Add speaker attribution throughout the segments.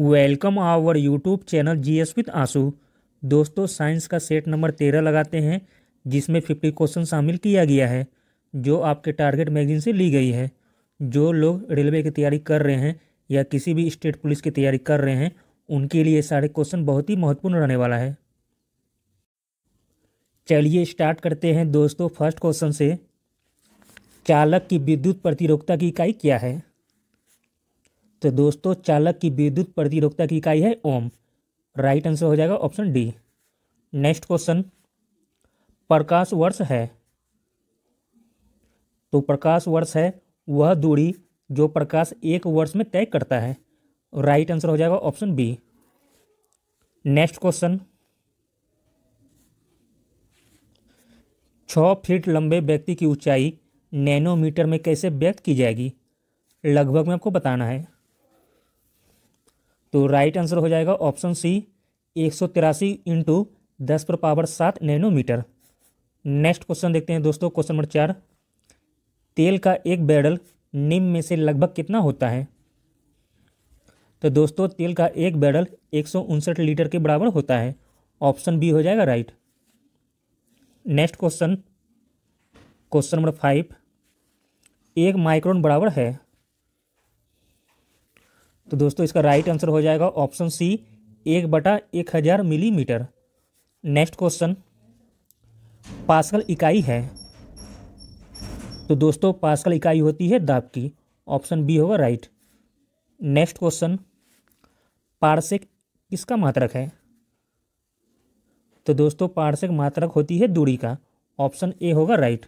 Speaker 1: welcome our YouTube channel G S with Anshu दोस्तों science का set number तेरह लगाते हैं जिसमें फिफ्टी क्वेश्चन शामिल किया गया है जो आपके टारगेट मैगजीन से ली गई है जो लोग रेलवे की तैयारी कर रहे हैं या किसी भी स्टेट पुलिस की तैयारी कर रहे हैं उनके लिए सारे क्वेश्चन बहुत ही महत्वपूर्ण रहने वाला है चलिए स्टार्ट करते हैं दोस्तों फर्स्ट क्वेश्चन से चालक की विद्युत प्रतिरोधता की इकाई क्या है तो दोस्तों चालक की विद्युत प्रतिरोधता की इकाई है ओम राइट आंसर हो जाएगा ऑप्शन डी नेक्स्ट क्वेश्चन प्रकाश वर्ष है तो प्रकाश वर्ष है वह दूरी जो प्रकाश एक वर्ष में तय करता है राइट आंसर हो जाएगा ऑप्शन बी नेक्स्ट क्वेश्चन छ फीट लंबे व्यक्ति की ऊंचाई नैनोमीटर में कैसे व्यक्त की जाएगी लगभग में आपको बताना है तो राइट आंसर हो जाएगा ऑप्शन सी एक सौ तिरासी इंटू दस पर पावर सात नैनोमीटर नेक्स्ट क्वेश्चन देखते हैं दोस्तों क्वेश्चन नंबर चार तेल का एक बैरल निम्न में से लगभग कितना होता है तो दोस्तों तेल का एक बैरल एक लीटर के बराबर होता है ऑप्शन बी हो जाएगा right next question question number five एक माइक्रोन बराबर है तो दोस्तों इसका राइट आंसर हो जाएगा ऑप्शन सी एक बटा एक हज़ार मिलीमीटर नेक्स्ट क्वेश्चन पास्कल इकाई है तो दोस्तों पास्कल इकाई होती है दाब की ऑप्शन बी होगा राइट नेक्स्ट क्वेश्चन पार्सेक किसका मात्रक है तो दोस्तों पार्सेक मात्रक होती है दूरी का ऑप्शन ए होगा राइट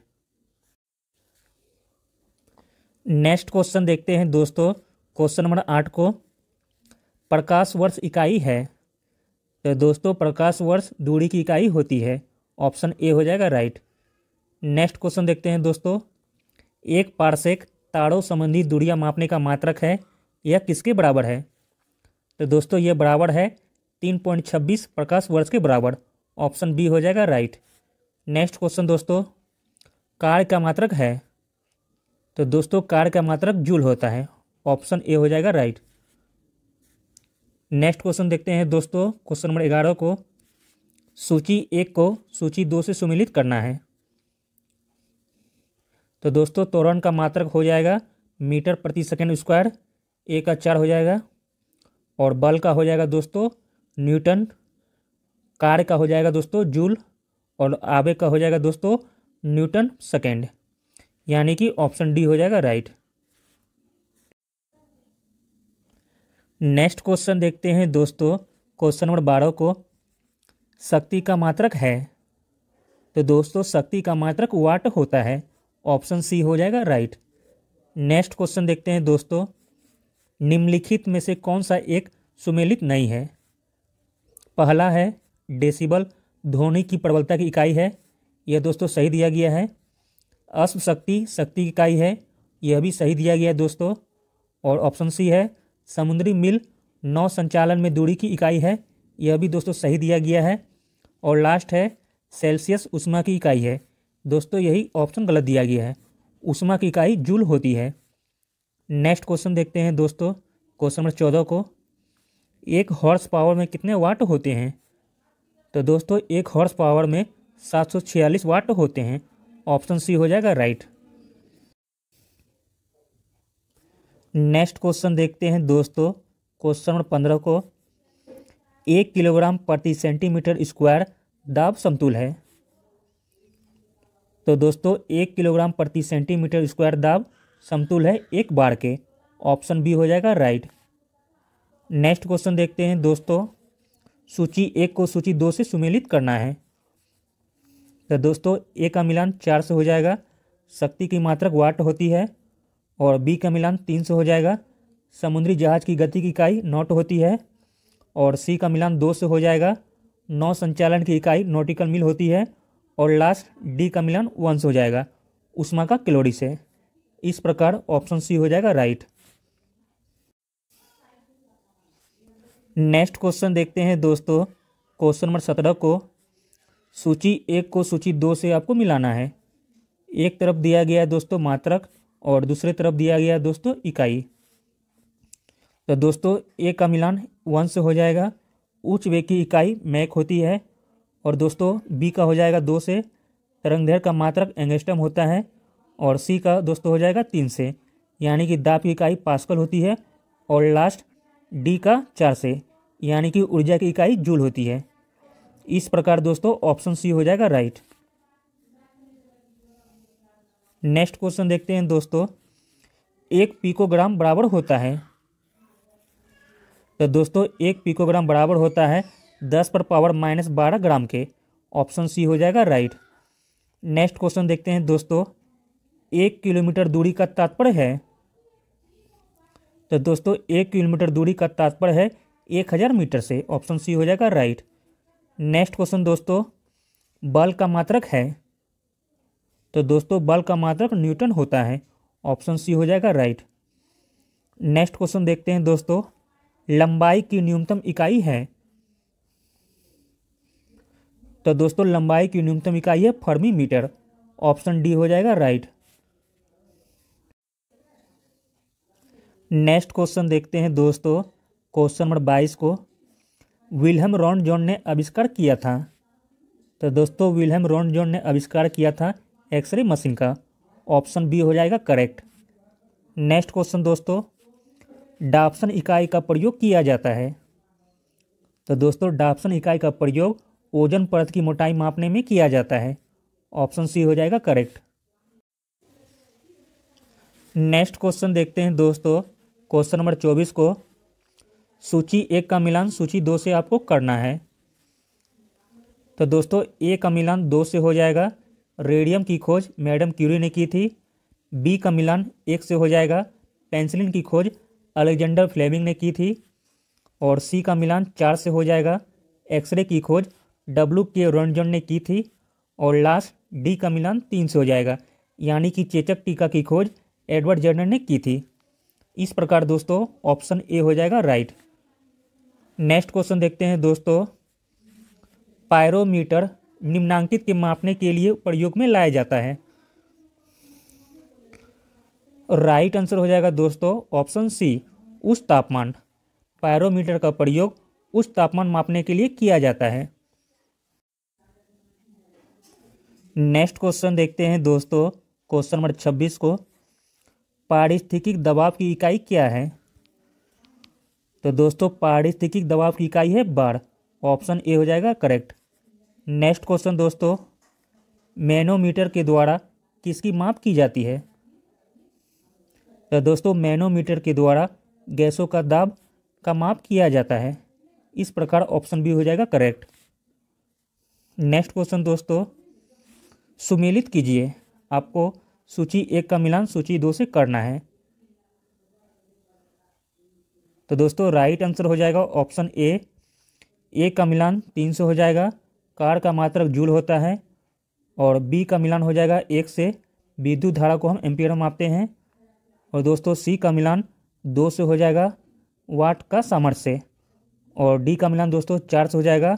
Speaker 1: नेक्स्ट क्वेश्चन देखते हैं दोस्तों क्वेश्चन नंबर आठ को प्रकाश वर्ष इकाई है तो दोस्तों प्रकाश वर्ष दूरी की इकाई होती है ऑप्शन ए हो जाएगा राइट नेक्स्ट क्वेश्चन देखते हैं दोस्तों एक पार्सेक तारों संबंधी दूरियां मापने का मात्रक है यह किसके बराबर है तो दोस्तों यह बराबर है तीन पॉइंट छब्बीस प्रकाश वर्ष के बराबर ऑप्शन बी हो जाएगा राइट नेक्स्ट क्वेश्चन दोस्तों कार का मात्रक है तो दोस्तों कार का मात्रक जूल होता है ऑप्शन ए हो जाएगा राइट नेक्स्ट क्वेश्चन देखते हैं दोस्तों क्वेश्चन नंबर ग्यारह को सूची एक को सूची दो से सुमिलित करना है तो दोस्तों तोरण का मात्रक हो जाएगा मीटर प्रति सेकेंड स्क्वायर ए का चार हो जाएगा और बल का हो जाएगा दोस्तों न्यूटन कार्य का हो जाएगा दोस्तों जूल और आवे का हो जाएगा दोस्तों न्यूटन सेकेंड यानी कि ऑप्शन डी हो जाएगा राइट नेक्स्ट क्वेश्चन देखते हैं दोस्तों क्वेश्चन नंबर बारह को शक्ति का मात्रक है तो दोस्तों शक्ति का मात्रक वाट होता है ऑप्शन सी हो जाएगा राइट नेक्स्ट क्वेश्चन देखते हैं दोस्तों निम्नलिखित में से कौन सा एक सुमेलित नहीं है पहला है डेसिबल ध्वनि की प्रबलता की इकाई है यह दोस्तों सही दिया गया है अश्व शक्ति शक्ति की इकाई है यह भी सही दिया गया है दोस्तों और ऑप्शन सी है समुद्री मिल नौ संचालन में दूरी की इकाई है यह भी दोस्तों सही दिया गया है और लास्ट है सेल्सियस उष्मा की इकाई है दोस्तों यही ऑप्शन गलत दिया गया है उष्मा की इकाई जूल होती है नेक्स्ट क्वेश्चन देखते हैं दोस्तों क्वेश्चन नंबर चौदह को एक हॉर्स पावर में कितने वाट होते हैं तो दोस्तों एक हॉर्स पावर में सात सौ छियालीस वाट होते हैं ऑप्शन सी हो जाएगा राइट नेक्स्ट क्वेश्चन देखते हैं दोस्तों क्वेश्चन नंबर पंद्रह को एक किलोग्राम प्रति सेंटीमीटर स्क्वायर दाब समतुल है तो दोस्तों एक किलोग्राम प्रति सेंटीमीटर स्क्वायर दाब समतुल है एक बार के ऑप्शन बी हो जाएगा राइट नेक्स्ट क्वेश्चन देखते हैं दोस्तों सूची एक को सूची दो से सुमेलित करना है तो दोस्तों एक का मिलान चार से हो जाएगा शक्ति की मात्रक वाट होती है और बी का मिलान तीन से हो जाएगा समुद्री जहाज की गति की इकाई नॉट होती है और सी का मिलान दो से हो जाएगा नौ संचालन की इकाई नोटिकल मिल होती है और लास्ट डी का मिलान वन से हो जाएगा उष्मा का किलोडी से इस प्रकार ऑप्शन सी हो जाएगा राइट नेक्स्ट क्वेश्चन देखते हैं दोस्तों क्वेश्चन नंबर सत्रह को सूची एक को सूची दो से आपको मिलाना है एक तरफ दिया गया है दोस्तों मात्रक और दूसरे तरफ दिया गया दोस्तों इकाई तो दोस्तों ए का मिलान वन से हो जाएगा उच्च वे की इकाई मैक होती है और दोस्तों बी का हो जाएगा दो से तरंगदैर का मात्रक एंगस्टम होता है और सी का दोस्तों हो जाएगा तीन से यानी कि दाप की इकाई पास्कल होती है और लास्ट डी का चार से यानी कि ऊर्जा की इकाई जूल होती है इस प्रकार दोस्तों ऑप्शन सी हो जाएगा राइट नेक्स्ट क्वेश्चन देखते हैं दोस्तों एक पिकोग्राम बराबर होता है तो दोस्तों एक पिकोग्राम बराबर होता है दस पर पावर माइनस बारह ग्राम के ऑप्शन सी हो जाएगा राइट नेक्स्ट क्वेश्चन देखते हैं दोस्तों एक किलोमीटर दूरी का तात्पर्य है तो दोस्तों एक किलोमीटर दूरी का तात्पर्य है एक हज़ार मीटर से ऑप्शन सी हो जाएगा राइट नेक्स्ट क्वेश्चन दोस्तों बल का मात्रक है तो दोस्तों बल का मात्रक न्यूटन होता है ऑप्शन सी हो जाएगा राइट नेक्स्ट क्वेश्चन देखते हैं दोस्तों लंबाई की न्यूनतम इकाई है तो दोस्तों लंबाई की न्यूनतम इकाई है फर्मी मीटर ऑप्शन डी हो जाएगा राइट नेक्स्ट क्वेश्चन देखते हैं दोस्तों क्वेश्चन नंबर बाईस को विलहम रॉन जॉन ने आविष्कार किया था तो दोस्तों विलहम रॉन जॉन ने आविष्कार किया था एक्सरे मशीन का ऑप्शन बी हो जाएगा करेक्ट नेक्स्ट क्वेश्चन दोस्तों डाप्सन इकाई का प्रयोग किया जाता है तो दोस्तों डाप्सन इकाई का प्रयोग ओजन परत की मोटाई मापने में किया जाता है ऑप्शन सी हो जाएगा करेक्ट नेक्स्ट क्वेश्चन देखते हैं दोस्तों क्वेश्चन नंबर चौबीस को सूची एक का मिलान सूची दो से आपको करना है तो दोस्तों एक का मिलान दो से हो जाएगा रेडियम की खोज मैडम क्यूरी ने की थी बी का मिलान एक से हो जाएगा पेंसिलिन की खोज अलेक्जेंडर फ्लेमिंग ने की थी और सी का मिलान चार से हो जाएगा एक्सरे की खोज डब्लू के रंजन ने की थी और लास्ट डी का मिलान तीन से हो जाएगा यानी कि चेचक टीका की खोज एडवर्ड जर्नर ने की थी इस प्रकार दोस्तों ऑप्शन ए हो जाएगा राइट नेक्स्ट क्वेश्चन देखते हैं दोस्तों पायरोमीटर निम्नांकित के मापने के लिए प्रयोग में लाया जाता है राइट आंसर हो जाएगा दोस्तों ऑप्शन सी उस तापमान पैरोमीटर का प्रयोग उस तापमान मापने के लिए किया जाता है नेक्स्ट क्वेश्चन देखते हैं दोस्तों क्वेश्चन नंबर छब्बीस को पारिस्थितिक दबाव की इकाई क्या है तो दोस्तों पारिस्थितिक दबाव की इकाई है बाढ़ ऑप्शन ए हो जाएगा करेक्ट नेक्स्ट क्वेश्चन दोस्तों मैनोमीटर के द्वारा किसकी माप की जाती है तो दोस्तों मैनोमीटर के द्वारा गैसों का दाब का माप किया जाता है इस प्रकार ऑप्शन बी हो जाएगा करेक्ट नेक्स्ट क्वेश्चन दोस्तों सुमेलित कीजिए आपको सूची एक का मिलान सूची दो से करना है तो दोस्तों राइट आंसर हो जाएगा ऑप्शन ए एक का मिलान तीन सौ हो जाएगा कार का मात्रक जूल होता है और बी का मिलान हो जाएगा एक से विद्युत धारा को हम एम्पियर में मापते हैं और दोस्तों सी का मिलान दो से हो जाएगा वाट का सामर्थ से और डी का मिलान दोस्तों चार से हो जाएगा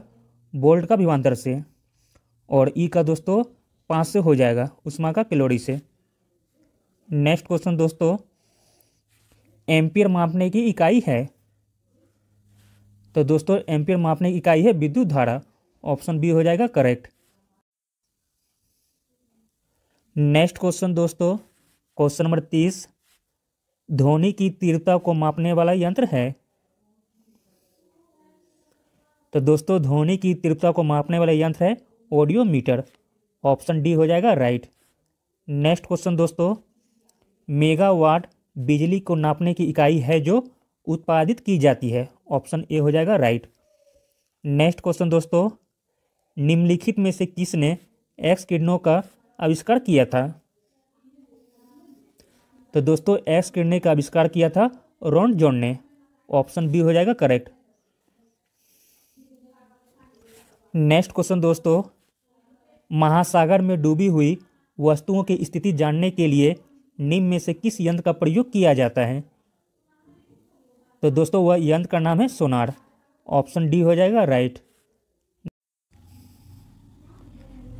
Speaker 1: बोल्ट का विमांतर से और ई e का दोस्तों पाँच से हो जाएगा उषमा का किलोड़ी से नेक्स्ट क्वेश्चन दोस्तों एम्पियर मापने की इकाई है तो दोस्तों एम्पियर मापने की इकाई है विद्युत धारा ऑप्शन बी हो जाएगा करेक्ट नेक्स्ट क्वेश्चन दोस्तों क्वेश्चन नंबर तीस धोनी की तीव्रता को मापने वाला यंत्र है तो दोस्तों धोनी की तीव्रता को मापने वाला यंत्र है ऑडियो मीटर ऑप्शन डी हो जाएगा राइट नेक्स्ट क्वेश्चन दोस्तों मेगावाट बिजली को नापने की इकाई है जो उत्पादित की जाती है ऑप्शन ए हो जाएगा राइट नेक्स्ट क्वेश्चन दोस्तों निम्नलिखित में से किसने एक्स किरणों का आविष्कार किया था तो दोस्तों एक्स किरणें का आविष्कार किया था रोन जॉन ने ऑप्शन बी हो जाएगा करेक्ट नेक्स्ट क्वेश्चन दोस्तों महासागर में डूबी हुई वस्तुओं की स्थिति जानने के लिए निम्न में से किस यंत्र का प्रयोग किया जाता है तो दोस्तों वह यंत्र का नाम है सोनार ऑप्शन डी हो जाएगा राइट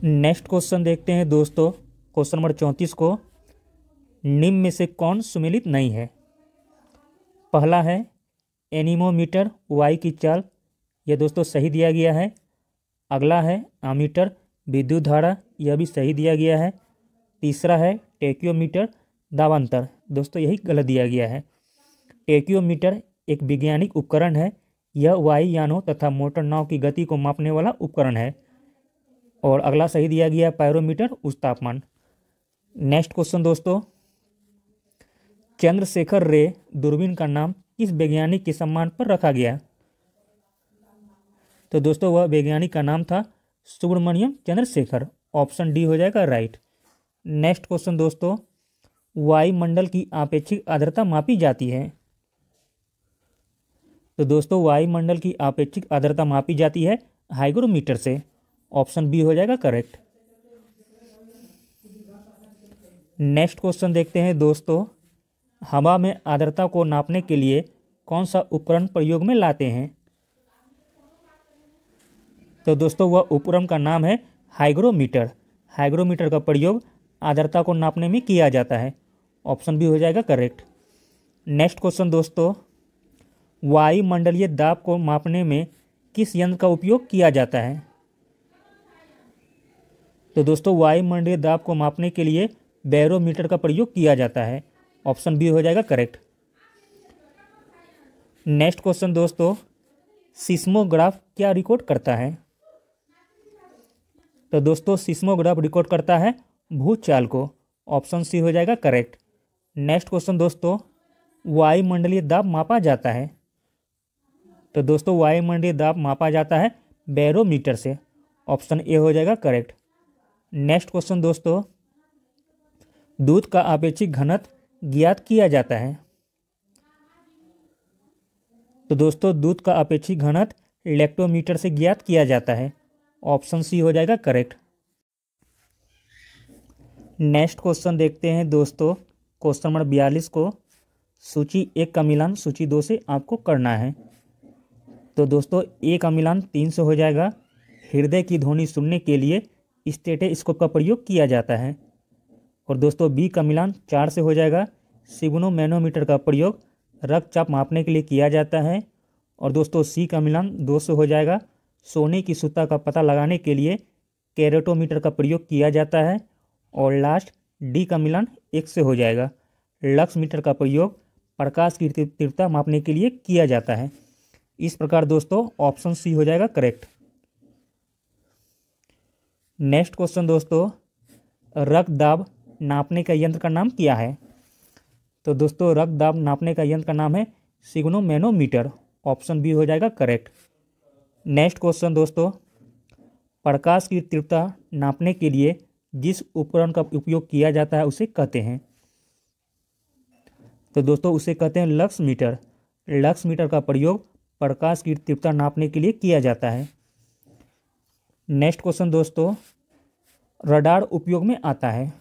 Speaker 1: नेक्स्ट क्वेश्चन देखते हैं दोस्तों क्वेश्चन नंबर चौंतीस को निम्न में से कौन सुमिलित नहीं है पहला है एनिमोमीटर वाई की चाल यह दोस्तों सही दिया गया है अगला है आमीटर विद्युत धारा यह भी सही दिया गया है तीसरा है टेक्योमीटर दावांतर दोस्तों यही गलत दिया गया है टेक्योमीटर एक वैज्ञानिक उपकरण है यह वायु यानों तथा मोटर नाव की गति को मापने वाला उपकरण है और अगला सही दिया गया पैरोमीटर उस तापमान नेक्स्ट क्वेश्चन दोस्तों चंद्रशेखर रे दूरबीन का नाम किस वैज्ञानिक के सम्मान पर रखा गया तो दोस्तों वह वैज्ञानिक का नाम था सुब्रमण्यम चंद्रशेखर ऑप्शन डी हो जाएगा राइट नेक्स्ट क्वेश्चन दोस्तों वायुमंडल की आपेक्षिक आर्द्रता मापी जाती है तो दोस्तों वायुमंडल की आपेक्षिक आर्द्रता मापी जाती है हाइग्रोमीटर से ऑप्शन बी हो जाएगा करेक्ट नेक्स्ट क्वेश्चन देखते हैं दोस्तों हवा में आर्द्रता को नापने के लिए कौन सा उपकरण प्रयोग में लाते हैं तो दोस्तों वह उपकरण का नाम है हाइग्रोमीटर हाइग्रोमीटर का प्रयोग आर्द्रता को नापने में किया जाता है ऑप्शन बी हो जाएगा करेक्ट नेक्स्ट क्वेश्चन दोस्तों वायुमंडलीय दाब को मापने में किस यंत्र का उपयोग किया जाता है तो दोस्तों वायुमंडलीय दाब को मापने के लिए बैरोमीटर का प्रयोग किया जाता है ऑप्शन बी हो जाएगा करेक्ट नेक्स्ट क्वेश्चन दोस्तों सिस्मोग्राफ क्या रिकॉर्ड करता है तो दोस्तों सिस्मोग्राफ रिकॉर्ड करता है भूचाल को ऑप्शन सी हो जाएगा करेक्ट नेक्स्ट क्वेश्चन दोस्तों वायुमंडलीय दाब मापा जाता है तो दोस्तों वायुमंडलीय दाब मापा जाता है बैरोमीटर से ऑप्शन ए हो जाएगा करेक्ट नेक्स्ट क्वेश्चन दोस्तों दूध का अपेक्षित घनत्व ज्ञात किया जाता है तो दोस्तों दूध का अपेक्षित घनत्व इलेक्ट्रोमीटर से ज्ञात किया जाता है ऑप्शन सी हो जाएगा करेक्ट नेक्स्ट क्वेश्चन देखते हैं दोस्तों क्वेश्चन नंबर बयालीस को सूची एक का मिलान सूची दो से आपको करना है तो दोस्तों एक का मिलान तीन से हो जाएगा हृदय की ध्वनि सुनने के लिए स्टेटेस्कोप का प्रयोग किया जाता है और दोस्तों बी का मिलान चार से हो जाएगा सिग्नोमैनोमीटर का प्रयोग रक्तचाप मापने के लिए किया जाता है और दोस्तों सी का मिलान दो से हो जाएगा सोने की सुता का पता लगाने के लिए कैरेटोमीटर का प्रयोग किया जाता है और लास्ट डी का मिलान एक से हो जाएगा लक्स मीटर का प्रयोग प्रकाश की तीव्रता मापने के लिए किया जाता है इस प्रकार दोस्तों ऑप्शन सी हो जाएगा करेक्ट नेक्स्ट क्वेश्चन दोस्तों रक्त दाब नापने का यंत्र का नाम क्या है तो दोस्तों रक्त दाब नापने का यंत्र का नाम है सिग्नोमेनोमीटर ऑप्शन बी हो जाएगा करेक्ट नेक्स्ट क्वेश्चन दोस्तों प्रकाश की तीव्रता नापने के लिए जिस उपकरण का उपयोग किया जाता है उसे कहते हैं तो दोस्तों उसे कहते हैं लक्स मीटर लक्स मीटर का प्रयोग प्रकाश की तीव्रता नापने के लिए किया जाता है नेक्स्ट क्वेश्चन दोस्तों रडार उपयोग में आता है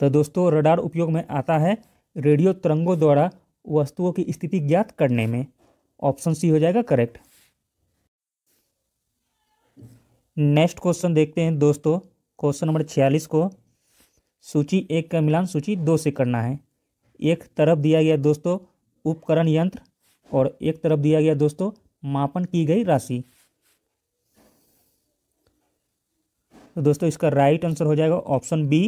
Speaker 1: तो दोस्तों रडार उपयोग में आता है रेडियो तरंगों द्वारा वस्तुओं की स्थिति ज्ञात करने में ऑप्शन सी हो जाएगा करेक्ट नेक्स्ट क्वेश्चन देखते हैं दोस्तों क्वेश्चन नंबर छियालीस को सूची एक का मिलान सूची दो से करना है एक तरफ दिया गया दोस्तों उपकरण यंत्र और एक तरफ दिया गया दोस्तों मापन की गई राशि तो दोस्तों इसका राइट आंसर हो जाएगा ऑप्शन बी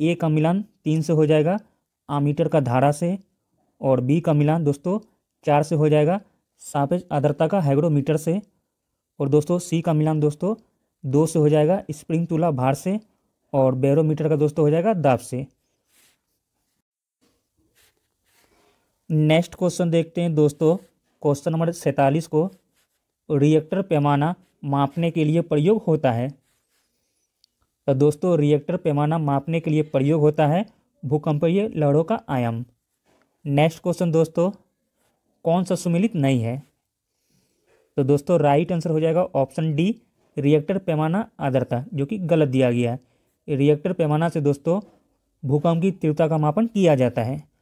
Speaker 1: ए का मिलान तीन से हो जाएगा आमीटर का धारा से और बी का मिलान दोस्तों चार से हो जाएगा सापेज आदरता का हाइग्रोमीटर से और दोस्तों सी का मिलान दोस्तों दो से हो जाएगा स्प्रिंग तुला भार से और बैरोमीटर का दोस्तों हो जाएगा दाब से नेक्स्ट क्वेश्चन देखते हैं दोस्तों क्वेश्चन नंबर सैंतालीस को रिएक्टर पैमाना मापने के लिए प्रयोग होता है तो दोस्तों रिएक्टर पैमाना मापने के लिए प्रयोग होता है भूकंपीय लहरों का आयाम नेक्स्ट क्वेश्चन दोस्तों कौन सा सुमिलित नहीं है तो दोस्तों राइट आंसर हो जाएगा ऑप्शन डी रिएक्टर पैमाना आदरता जो कि गलत दिया गया है रिएक्टर पैमाना से दोस्तों भूकंप की तीव्रता का मापन किया जाता है